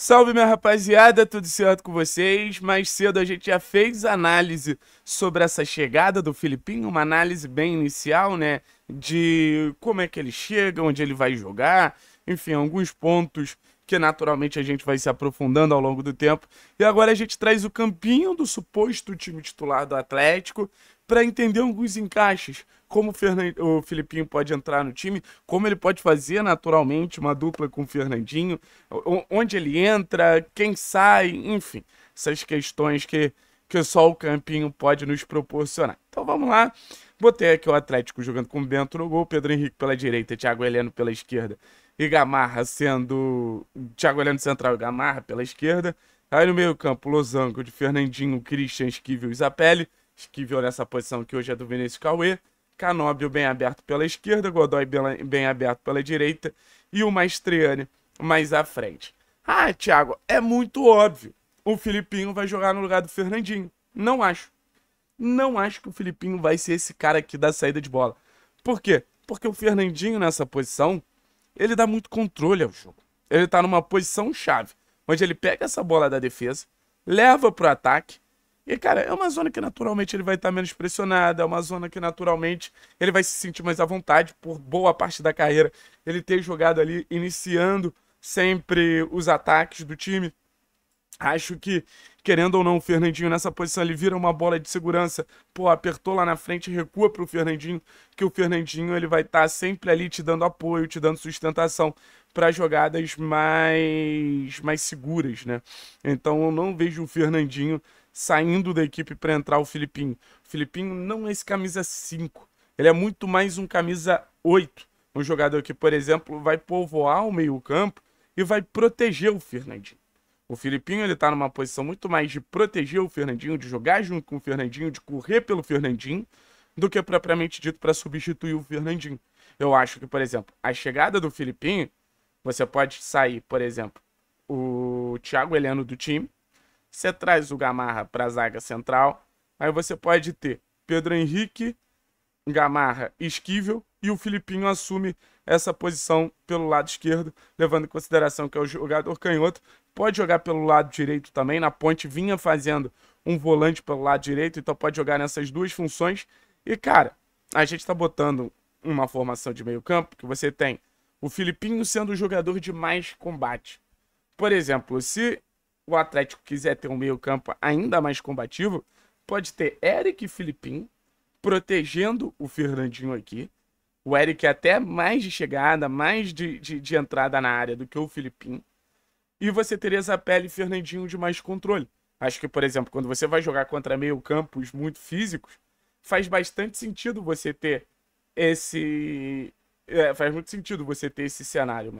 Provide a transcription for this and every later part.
Salve, minha rapaziada, tudo certo com vocês? Mais cedo a gente já fez análise sobre essa chegada do Filipinho, uma análise bem inicial, né? De como é que ele chega, onde ele vai jogar, enfim, alguns pontos que naturalmente a gente vai se aprofundando ao longo do tempo. E agora a gente traz o campinho do suposto time titular do Atlético, para entender alguns encaixes, como o, Fernand... o Filipinho pode entrar no time, como ele pode fazer naturalmente uma dupla com o Fernandinho, onde ele entra, quem sai, enfim, essas questões que, que só o Campinho pode nos proporcionar. Então vamos lá. Botei aqui o Atlético jogando com o Bento no gol, Pedro Henrique pela direita, Thiago Heleno pela esquerda e Gamarra sendo. Thiago Heleno central e Gamarra pela esquerda. Aí no meio-campo, Losango de Fernandinho, Christian Esquivel e Zapelli. Esquivel nessa posição que hoje é do Vinícius Cauê. Canóbio bem aberto pela esquerda, Godoy bem aberto pela direita e o Maestriani mais à frente. Ah, Thiago, é muito óbvio. O Filipinho vai jogar no lugar do Fernandinho. Não acho. Não acho que o Filipinho vai ser esse cara aqui da saída de bola. Por quê? Porque o Fernandinho nessa posição, ele dá muito controle ao jogo. Ele tá numa posição chave, onde ele pega essa bola da defesa, leva pro ataque e, cara, é uma zona que naturalmente ele vai estar tá menos pressionado, é uma zona que naturalmente ele vai se sentir mais à vontade por boa parte da carreira. Ele ter jogado ali, iniciando sempre os ataques do time. Acho que, querendo ou não, o Fernandinho nessa posição ele vira uma bola de segurança. Pô, apertou lá na frente, recua para o Fernandinho, que o Fernandinho ele vai estar tá sempre ali te dando apoio, te dando sustentação para jogadas mais mais seguras, né? Então eu não vejo o Fernandinho saindo da equipe para entrar o Filipinho. O Filipinho não é esse camisa 5. Ele é muito mais um camisa 8. Um jogador que, por exemplo, vai povoar o meio-campo e vai proteger o Fernandinho. O Filipinho ele tá numa posição muito mais de proteger o Fernandinho, de jogar junto com o Fernandinho, de correr pelo Fernandinho, do que propriamente dito para substituir o Fernandinho. Eu acho que, por exemplo, a chegada do Filipinho, você pode sair, por exemplo, o Thiago Heleno do time, você traz o Gamarra para a zaga central. Aí você pode ter Pedro Henrique, Gamarra esquivel e o Filipinho assume essa posição pelo lado esquerdo, levando em consideração que é o jogador canhoto. Pode jogar pelo lado direito também. Na ponte vinha fazendo um volante pelo lado direito, então pode jogar nessas duas funções. E, cara, a gente está botando uma formação de meio campo que você tem o Filipinho sendo o jogador de mais combate. Por exemplo, se o Atlético quiser ter um meio-campo ainda mais combativo, pode ter Eric e Filipim protegendo o Fernandinho aqui. O Eric é até mais de chegada, mais de, de, de entrada na área do que o Filipim. E você teria Zapelli e Fernandinho de mais controle. Acho que, por exemplo, quando você vai jogar contra meio-campos muito físicos, faz bastante sentido você ter esse. É, faz muito sentido você ter esse cenário,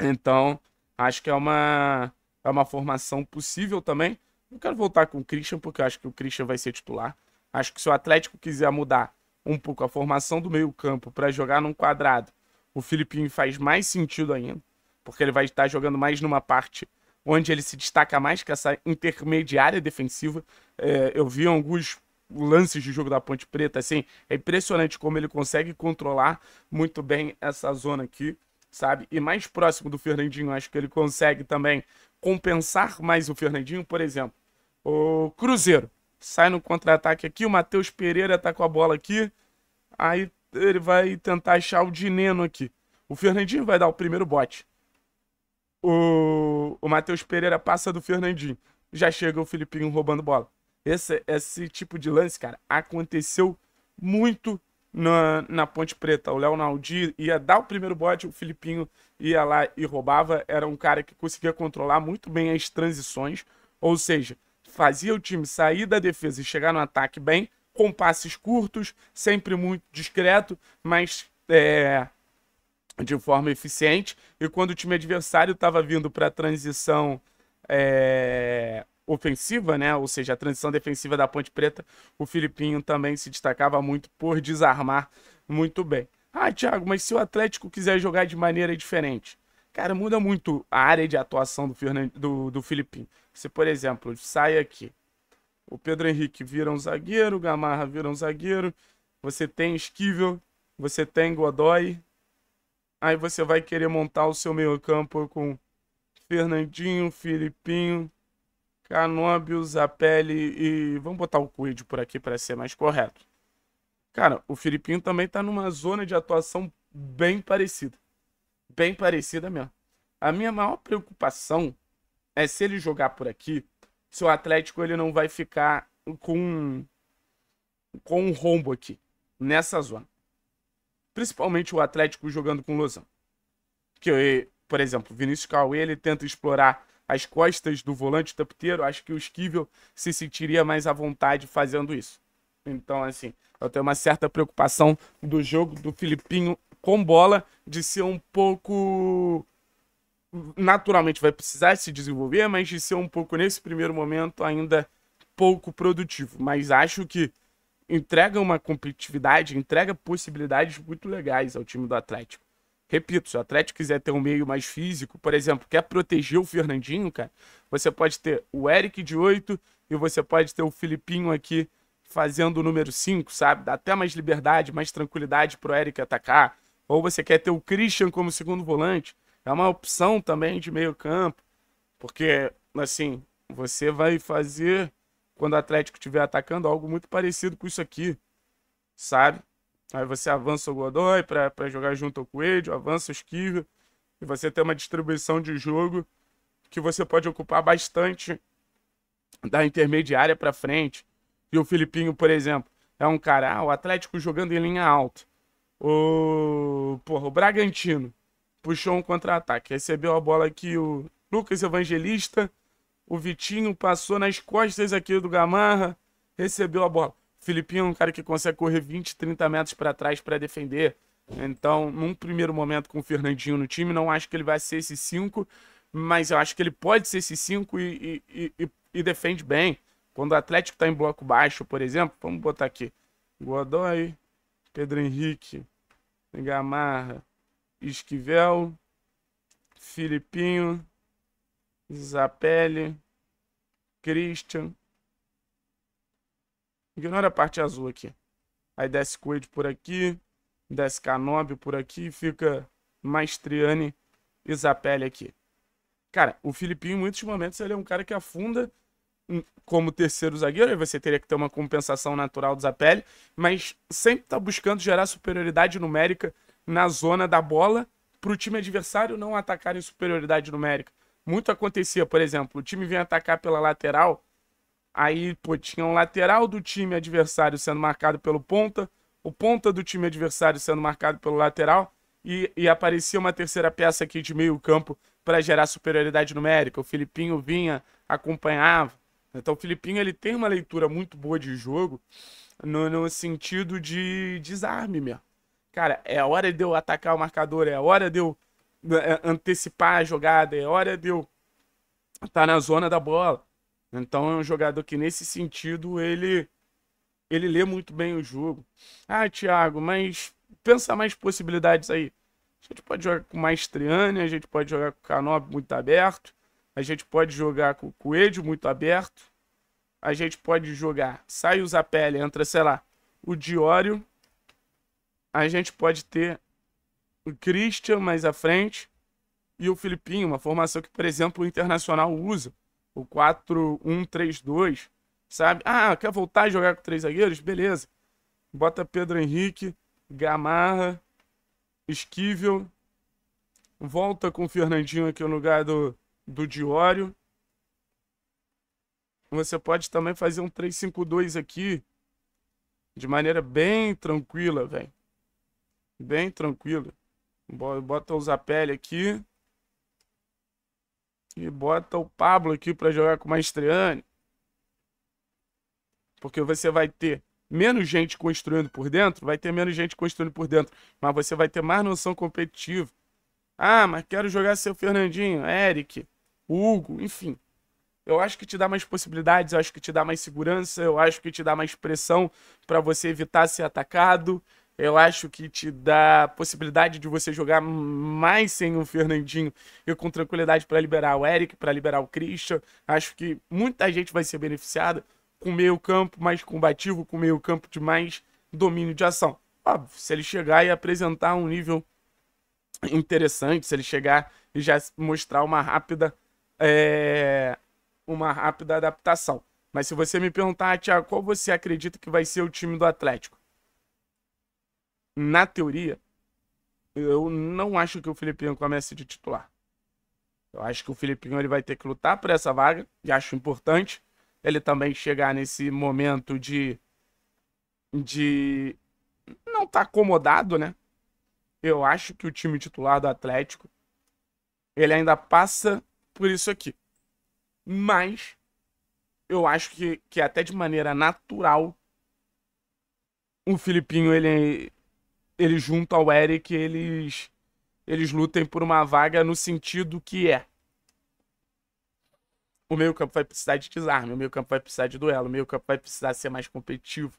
Então, acho que é uma é uma formação possível também. Não quero voltar com o Christian, porque eu acho que o Christian vai ser titular. Acho que se o Atlético quiser mudar um pouco a formação do meio-campo para jogar num quadrado, o Filipinho faz mais sentido ainda, porque ele vai estar jogando mais numa parte onde ele se destaca mais, que essa intermediária defensiva. É, eu vi alguns lances de jogo da Ponte Preta, assim, é impressionante como ele consegue controlar muito bem essa zona aqui, sabe? E mais próximo do Fernandinho, acho que ele consegue também compensar mais o Fernandinho, por exemplo, o Cruzeiro sai no contra-ataque aqui, o Matheus Pereira tá com a bola aqui, aí ele vai tentar achar o Dineno aqui. O Fernandinho vai dar o primeiro bote. O, o Matheus Pereira passa do Fernandinho. Já chega o Filipinho roubando bola. Esse, esse tipo de lance, cara, aconteceu muito na, na Ponte Preta. O Léo Naldi ia dar o primeiro bote, o Filipinho ia lá e roubava. Era um cara que conseguia controlar muito bem as transições, ou seja, fazia o time sair da defesa e chegar no ataque bem, com passes curtos, sempre muito discreto, mas é, de forma eficiente. E quando o time adversário estava vindo para a transição é, ofensiva, né? Ou seja, a transição defensiva da Ponte Preta, o Filipinho também se destacava muito por desarmar muito bem. Ah, Thiago, mas se o Atlético quiser jogar de maneira diferente, cara, muda muito a área de atuação do, Fernand... do, do Filipinho. Se, por exemplo, sai aqui, o Pedro Henrique vira um zagueiro, o Gamarra vira um zagueiro, você tem Esquivel, você tem Godoy, aí você vai querer montar o seu meio campo com Fernandinho, Filipinho, Canobius, a pele e vamos botar o Coelho por aqui para ser mais correto. Cara, o Filipinho também está numa zona de atuação bem parecida. Bem parecida mesmo. A minha maior preocupação é se ele jogar por aqui, se o Atlético ele não vai ficar com com um rombo aqui nessa zona. Principalmente o Atlético jogando com o Lozão. Que, por exemplo, Vinícius Cauê ele tenta explorar as costas do volante tapeteiro acho que o Esquivel se sentiria mais à vontade fazendo isso. Então, assim, eu tenho uma certa preocupação do jogo do Filipinho com bola de ser um pouco. Naturalmente vai precisar se desenvolver, mas de ser um pouco, nesse primeiro momento, ainda pouco produtivo. Mas acho que entrega uma competitividade, entrega possibilidades muito legais ao time do Atlético. Repito, se o Atlético quiser ter um meio mais físico, por exemplo, quer proteger o Fernandinho, cara, você pode ter o Eric de 8 e você pode ter o Filipinho aqui fazendo o número 5, sabe? Dá até mais liberdade, mais tranquilidade pro Eric atacar. Ou você quer ter o Christian como segundo volante. É uma opção também de meio campo. Porque, assim, você vai fazer, quando o Atlético estiver atacando, algo muito parecido com isso aqui, sabe? Aí você avança o Godoy para jogar junto ao Coelho, avança o Esquiva, e você tem uma distribuição de jogo que você pode ocupar bastante da intermediária para frente. E o Filipinho, por exemplo, é um cara, ah, o Atlético jogando em linha alta. O, porra, o Bragantino puxou um contra-ataque, recebeu a bola que o Lucas Evangelista, o Vitinho passou nas costas aqui do Gamarra, recebeu a bola. Filipinho é um cara que consegue correr 20, 30 metros para trás para defender. Então, num primeiro momento com o Fernandinho no time, não acho que ele vai ser esse 5, mas eu acho que ele pode ser esse 5 e, e, e, e, defende bem. Quando o Atlético está em bloco baixo, por exemplo, vamos botar aqui: Godoy, Pedro Henrique, Gamarra, Esquivel, Filipinho, Zapelli, Christian. Ignora a parte azul aqui. Aí desce Coelho por aqui, desce 9 por aqui, fica Maestriani e Zapelli aqui. Cara, o Filipinho em muitos momentos ele é um cara que afunda como terceiro zagueiro, aí você teria que ter uma compensação natural do Zapelli, mas sempre tá buscando gerar superioridade numérica na zona da bola para o time adversário não atacar em superioridade numérica. Muito acontecia, por exemplo, o time vinha atacar pela lateral, Aí, pô, tinha um lateral do time adversário sendo marcado pelo ponta, o ponta do time adversário sendo marcado pelo lateral, e, e aparecia uma terceira peça aqui de meio campo para gerar superioridade numérica. O Filipinho vinha, acompanhava. Então, o Filipinho ele tem uma leitura muito boa de jogo, no, no sentido de desarme mesmo. Cara, é hora de eu atacar o marcador, é hora de eu é, antecipar a jogada, é hora de eu estar tá na zona da bola. Então é um jogador que nesse sentido ele ele lê muito bem o jogo. Ah, Thiago, mas pensa mais possibilidades aí. A gente pode jogar com Maestriani, a gente pode jogar com Canop muito aberto, a gente pode jogar com o Coelho muito aberto, a gente pode jogar, sai o Zapelli, entra, sei lá, o Diório, a gente pode ter o Christian mais à frente e o Filipinho, uma formação que, por exemplo, o Internacional usa o 4-1-3-2, sabe? Ah, quer voltar a jogar com três zagueiros? Beleza. Bota Pedro Henrique, Gamarra, Esquivel, volta com o Fernandinho aqui no lugar do, do Diório. Você pode também fazer um 3-5-2 aqui, de maneira bem tranquila, velho. Bem tranquila. Bota o Zapelli aqui e bota o Pablo aqui para jogar com o Maestriani. Porque você vai ter menos gente construindo por dentro, vai ter menos gente construindo por dentro, mas você vai ter mais noção competitiva. Ah, mas quero jogar seu Fernandinho, Eric, Hugo, enfim. Eu acho que te dá mais possibilidades, eu acho que te dá mais segurança, eu acho que te dá mais pressão para você evitar ser atacado, eu acho que te dá a possibilidade de você jogar mais sem o Fernandinho e com tranquilidade para liberar o Eric, para liberar o Christian. Acho que muita gente vai ser beneficiada com meio campo mais combativo, com meio campo de mais domínio de ação. Óbvio, se ele chegar e apresentar um nível interessante, se ele chegar e já mostrar uma rápida é, uma rápida adaptação. Mas se você me perguntar, ah, qual você acredita que vai ser o time do Atlético? na teoria, eu não acho que o Filipinho comece de titular. Eu acho que o Filipinho ele vai ter que lutar por essa vaga, e acho importante ele também chegar nesse momento de de não tá acomodado, né? Eu acho que o time titular do Atlético ele ainda passa por isso aqui. Mas eu acho que, que até de maneira natural o Filipinho ele ele junto ao Eric, eles eles lutem por uma vaga no sentido que é. O meio campo vai precisar de desarme, o meio campo vai precisar de duelo, o meio campo vai precisar ser mais competitivo.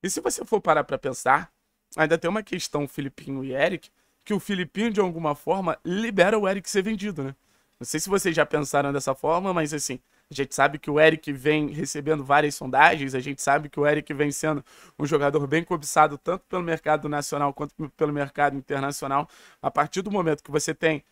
E se você for parar para pensar, ainda tem uma questão Filipinho e Eric, que o Filipinho de alguma forma libera o Eric ser vendido, né? Não sei se vocês já pensaram dessa forma, mas assim, a gente sabe que o Eric vem recebendo várias sondagens, a gente sabe que o Eric vem sendo um jogador bem cobiçado tanto pelo mercado nacional quanto pelo mercado internacional. A partir do momento que você tem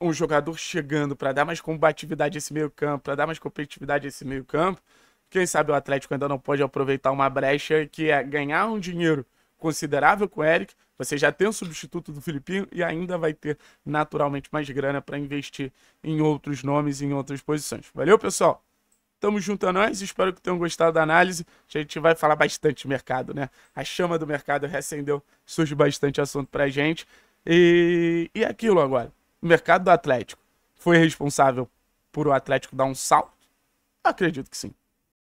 um jogador chegando para dar mais combatividade a esse meio-campo, para dar mais competitividade a esse meio-campo, quem sabe o Atlético ainda não pode aproveitar uma brecha que é ganhar um dinheiro considerável com o Eric, você já tem o substituto do Filipinho e ainda vai ter naturalmente mais grana para investir em outros nomes, em outras posições. Valeu, pessoal? Tamo junto a nós, espero que tenham gostado da análise. A gente vai falar bastante mercado, né? A chama do mercado reacendeu, surge bastante assunto pra gente. E, e é aquilo agora, o mercado do Atlético foi responsável por o Atlético dar um salto? Acredito que sim.